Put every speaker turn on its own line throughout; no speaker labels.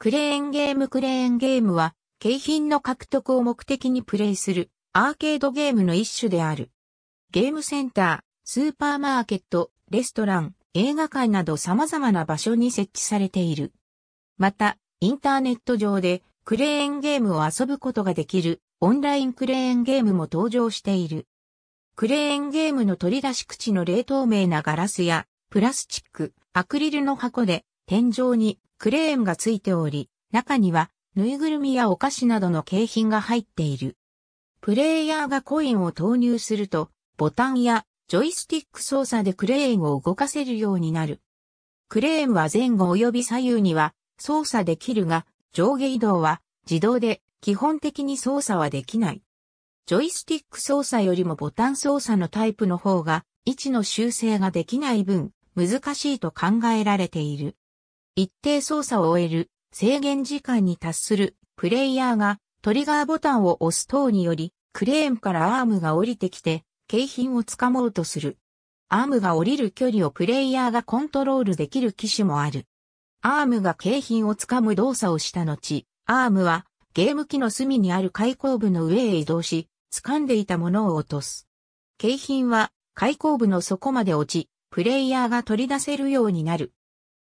クレーンゲームクレーンゲームは、景品の獲得を目的にプレイするアーケードゲームの一種である。ゲームセンター、スーパーマーケット、レストラン、映画館など様々な場所に設置されている。また、インターネット上でクレーンゲームを遊ぶことができるオンラインクレーンゲームも登場している。クレーンゲームの取り出し口の冷透明なガラスやプラスチック、アクリルの箱で天井にクレーンがついており、中には、ぬいぐるみやお菓子などの景品が入っている。プレイヤーがコインを投入すると、ボタンやジョイスティック操作でクレーンを動かせるようになる。クレーンは前後及び左右には操作できるが、上下移動は自動で基本的に操作はできない。ジョイスティック操作よりもボタン操作のタイプの方が位置の修正ができない分難しいと考えられている。一定操作を終える制限時間に達するプレイヤーがトリガーボタンを押す等によりクレーンからアームが降りてきて景品を掴もうとする。アームが降りる距離をプレイヤーがコントロールできる機種もある。アームが景品を掴む動作をした後、アームはゲーム機の隅にある開口部の上へ移動し、掴んでいたものを落とす。景品は開口部の底まで落ち、プレイヤーが取り出せるようになる。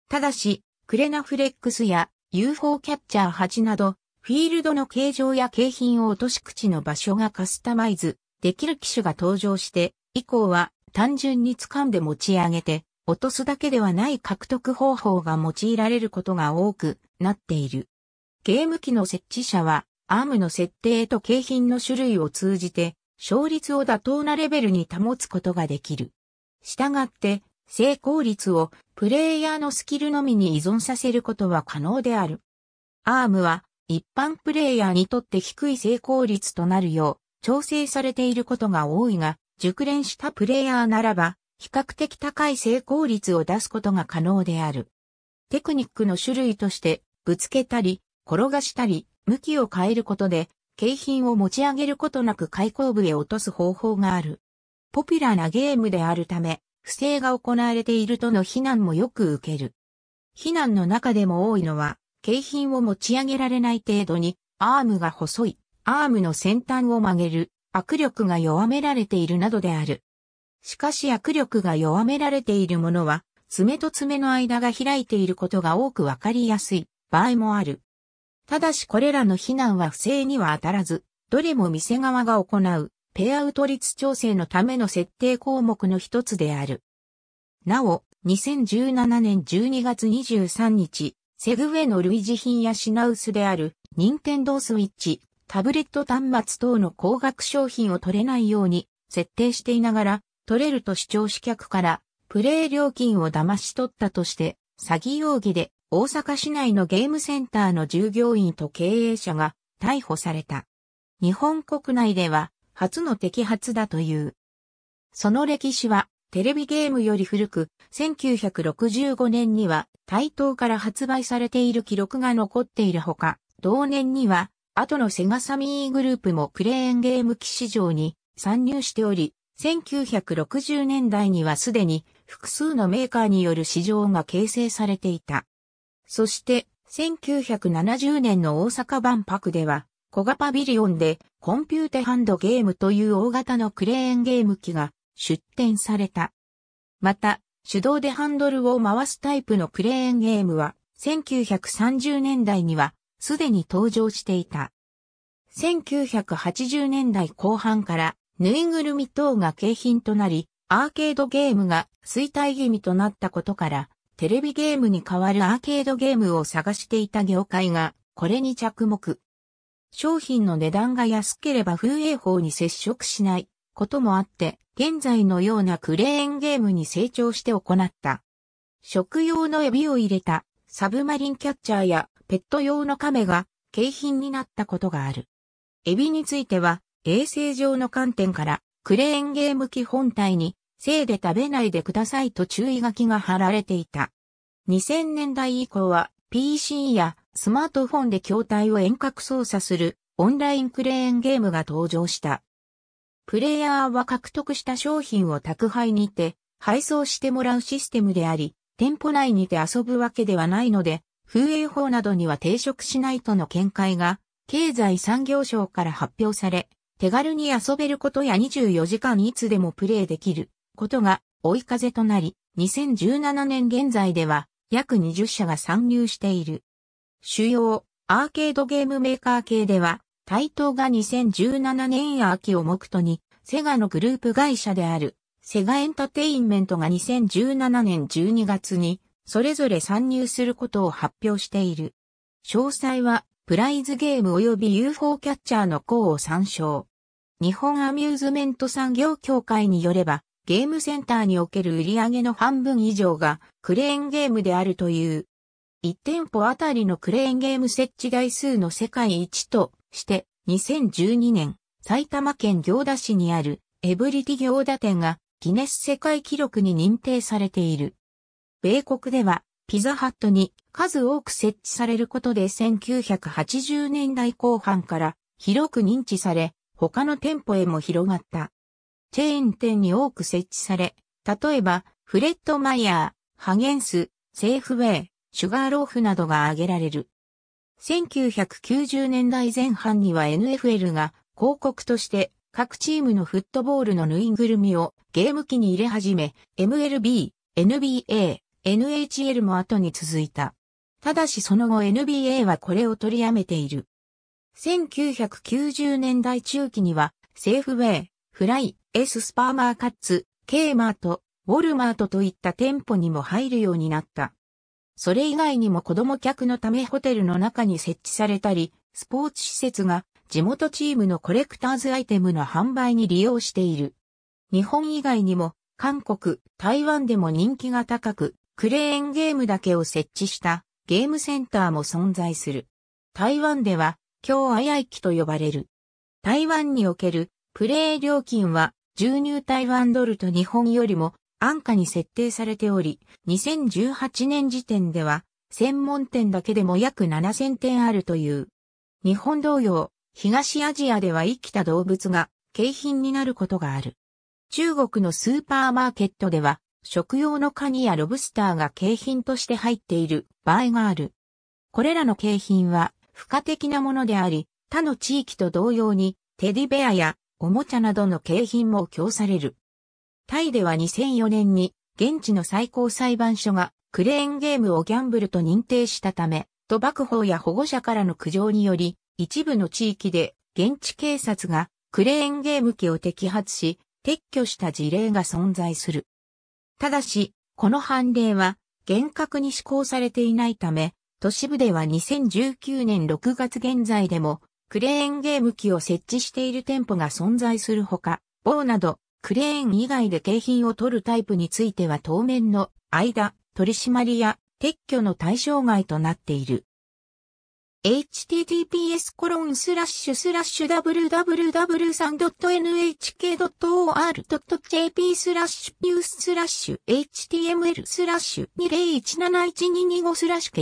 ただし、クレナフレックスや UFO キャッチャー8など、フィールドの形状や景品を落とし口の場所がカスタマイズできる機種が登場して、以降は単純に掴んで持ち上げて、落とすだけではない獲得方法が用いられることが多くなっている。ゲーム機の設置者は、アームの設定と景品の種類を通じて、勝率を妥当なレベルに保つことができる。したがって、成功率をプレイヤーのスキルのみに依存させることは可能である。アームは一般プレイヤーにとって低い成功率となるよう調整されていることが多いが、熟練したプレイヤーならば比較的高い成功率を出すことが可能である。テクニックの種類としてぶつけたり、転がしたり、向きを変えることで景品を持ち上げることなく開口部へ落とす方法がある。ポピュラーなゲームであるため、不正が行われているとの非難もよく受ける。非難の中でも多いのは、景品を持ち上げられない程度に、アームが細い、アームの先端を曲げる、握力が弱められているなどである。しかし握力が弱められているものは、爪と爪の間が開いていることが多くわかりやすい場合もある。ただしこれらの非難は不正には当たらず、どれも店側が行うペアウト率調整のための設定項目の一つである。なお、2017年12月23日、セグウェイの類似品や品薄である、任天堂スイッチ、タブレット端末等の高額商品を取れないように設定していながら、取れると視聴資客から、プレイ料金を騙し取ったとして、詐欺容疑で大阪市内のゲームセンターの従業員と経営者が逮捕された。日本国内では初の摘発だという。その歴史は、テレビゲームより古く、1965年には、台東から発売されている記録が残っているほか、同年には、後のセガサミーグループもクレーンゲーム機市場に参入しており、1960年代にはすでに複数のメーカーによる市場が形成されていた。そして、1970年の大阪万博では、小賀パビリオンでコンピューテハンドゲームという大型のクレーンゲーム機が出展された。また、手動でハンドルを回すタイプのクレーンゲームは1930年代にはすでに登場していた。1980年代後半からぬいぐるみ等が景品となり、アーケードゲームが衰退気味となったことから、テレビゲームに代わるアーケードゲームを探していた業界がこれに着目。商品の値段が安ければ風営法に接触しないこともあって、現在のようなクレーンゲームに成長して行った。食用のエビを入れたサブマリンキャッチャーやペット用のカメが景品になったことがある。エビについては衛生上の観点からクレーンゲーム機本体に生で食べないでくださいと注意書きが貼られていた。2000年代以降は PC やスマートフォンで筐体を遠隔操作するオンラインクレーンゲームが登場した。プレイヤーは獲得した商品を宅配にて配送してもらうシステムであり、店舗内にて遊ぶわけではないので、風営法などには抵触しないとの見解が、経済産業省から発表され、手軽に遊べることや24時間いつでもプレイできることが追い風となり、2017年現在では約20社が参入している。主要アーケードゲームメーカー系では、対等が2017年秋を目途に、セガのグループ会社である、セガエンタテインメントが2017年12月に、それぞれ参入することを発表している。詳細は、プライズゲーム及び UFO キャッチャーの項を参照。日本アミューズメント産業協会によれば、ゲームセンターにおける売上の半分以上がクレーンゲームであるという1店舗あたりのクレーンゲーム設置台数の世界一として、2012年、埼玉県行田市にあるエブリティ行田店がギネス世界記録に認定されている。米国ではピザハットに数多く設置されることで1980年代後半から広く認知され、他の店舗へも広がった。チェーン店に多く設置され、例えばフレッド・マイヤー、ハゲンス、セーフウェイ、シュガーローフなどが挙げられる。1990年代前半には NFL が広告として各チームのフットボールのぬいぐるみをゲーム機に入れ始め、MLB、NBA、NHL も後に続いた。ただしその後 NBA はこれを取りやめている。1990年代中期には、セーフウェイ、フライ、エススパーマーカッツ、ケーマート、ウォルマートといった店舗にも入るようになった。それ以外にも子供客のためホテルの中に設置されたり、スポーツ施設が地元チームのコレクターズアイテムの販売に利用している。日本以外にも韓国、台湾でも人気が高く、クレーンゲームだけを設置したゲームセンターも存在する。台湾では、京あやいきと呼ばれる。台湾におけるプレイ料金は、12台湾ドルと日本よりも安価に設定されており、2018年時点では、専門店だけでも約7000点あるという。日本同様、東アジアでは生きた動物が景品になることがある。中国のスーパーマーケットでは、食用のカニやロブスターが景品として入っている場合がある。これらの景品は、付加的なものであり、他の地域と同様に、テディベアやおもちゃなどの景品も供される。タイでは2004年に現地の最高裁判所がクレーンゲームをギャンブルと認定したため、賭博法や保護者からの苦情により、一部の地域で現地警察がクレーンゲーム機を摘発し、撤去した事例が存在する。ただし、この判例は厳格に施行されていないため、都市部では2019年6月現在でも、クレーンゲーム機を設置している店舗が存在するほか、某などクレーン以外で景品を取るタイプについては当面の間、取締りや撤去の対象外となっている。https コロンスラッシュスラッシュ www.3.nhk.or.jp スラッシュニューススラッシュ html スラッシュ20171225スラッシュ k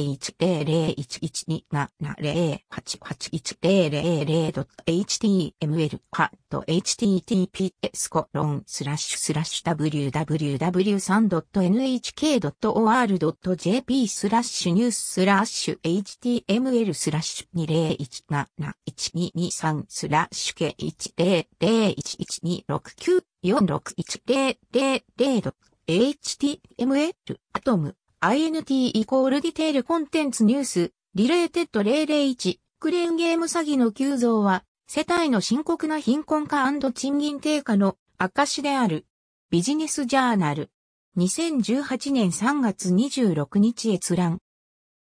10127088100.html カット https コロンスラッシュスラッシュ www3.nhk.or.jp スラッシュニューススラッシュ html ススラッシュ20171223スラッシュ k 100112694610006 html アトム int イコールディテールコンテンツニュースリレーテッド001クレーンゲーム詐欺の急増は世帯の深刻な貧困化賃金低下の証であるビジネスジャーナル2018年3月26日閲覧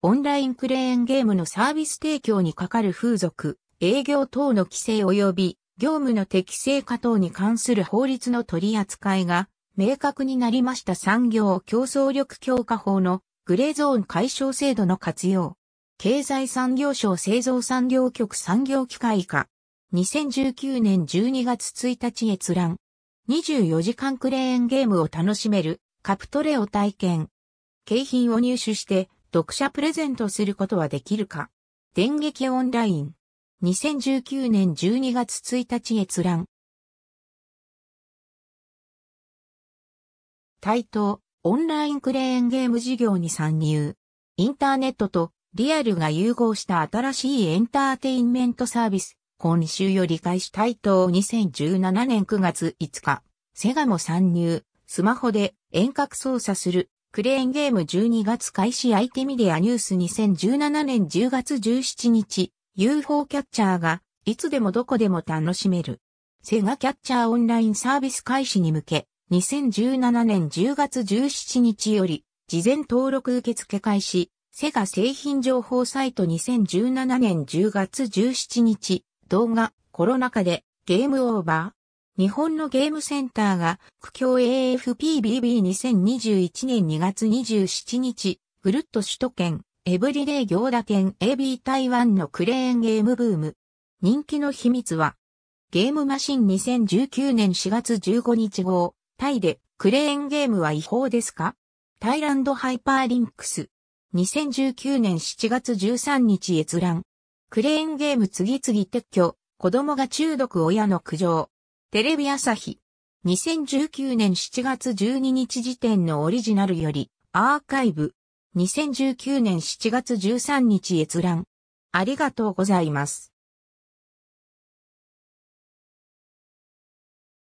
オンラインクレーンゲームのサービス提供にかかる風俗、営業等の規制及び業務の適正化等に関する法律の取り扱いが明確になりました産業競争力強化法のグレーゾーン解消制度の活用。経済産業省製造産業局産業機械化。2019年12月1日閲覧。24時間クレーンゲームを楽しめるカプトレを体験。景品を入手して読者プレゼントすることはできるか電撃オンライン。2019年12月1日閲覧。対等、オンラインクレーンゲーム事業に参入。インターネットとリアルが融合した新しいエンターテインメントサービス。今週より開始対等2017年9月5日。セガも参入。スマホで遠隔操作するクレーンゲーム12月開始イテメディアニュース2017年10月17日 UFO キャッチャーがいつでもどこでも楽しめる。セガキャッチャーオンラインサービス開始に向け2017年10月17日より事前登録受付開始セガ製品情報サイト2017年10月17日動画コロナ禍でゲームオーバー日本のゲームセンターが、苦境 AFPBB2021 年2月27日、ぐるっと首都圏、エブリデイ行田店 AB 台湾のクレーンゲームブーム。人気の秘密は、ゲームマシン2019年4月15日号、タイでクレーンゲームは違法ですかタイランドハイパーリンクス。2019年7月13日閲覧。クレーンゲーム次々撤去、子供が中毒親の苦情。テレビ朝日。2019年7月12日時点のオリジナルより、アーカイブ。2019年7月13日閲覧。ありがとうございます。